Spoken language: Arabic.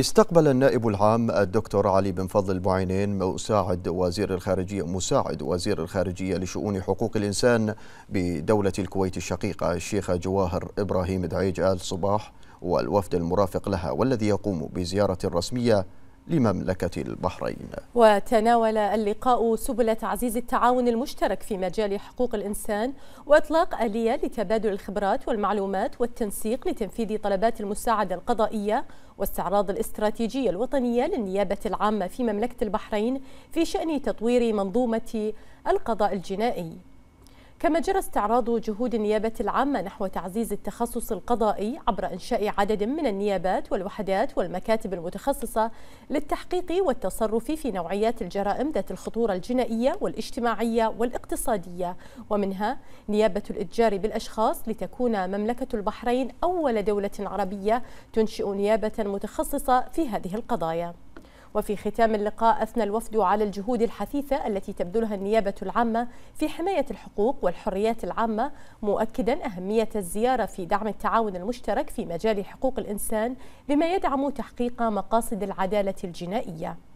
استقبل النائب العام الدكتور علي بن فضل البعينين مساعد وزير الخارجية مساعد وزير الخارجية لشؤون حقوق الإنسان بدولة الكويت الشقيقة الشيخة جواهر إبراهيم دعيج آل صباح والوفد المرافق لها والذي يقوم بزيارة رسمية لمملكة البحرين وتناول اللقاء سبل تعزيز التعاون المشترك في مجال حقوق الإنسان وإطلاق آلية لتبادل الخبرات والمعلومات والتنسيق لتنفيذ طلبات المساعدة القضائية واستعراض الاستراتيجية الوطنية للنيابة العامة في مملكة البحرين في شأن تطوير منظومة القضاء الجنائي كما جرى استعراض جهود النيابة العامة نحو تعزيز التخصص القضائي عبر إنشاء عدد من النيابات والوحدات والمكاتب المتخصصة للتحقيق والتصرف في نوعيات الجرائم ذات الخطورة الجنائية والاجتماعية والاقتصادية ومنها نيابة الإتجار بالأشخاص لتكون مملكة البحرين أول دولة عربية تنشئ نيابة متخصصة في هذه القضايا وفي ختام اللقاء أثنى الوفد على الجهود الحثيثة التي تبذلها النيابة العامة في حماية الحقوق والحريات العامة مؤكدا أهمية الزيارة في دعم التعاون المشترك في مجال حقوق الإنسان بما يدعم تحقيق مقاصد العدالة الجنائية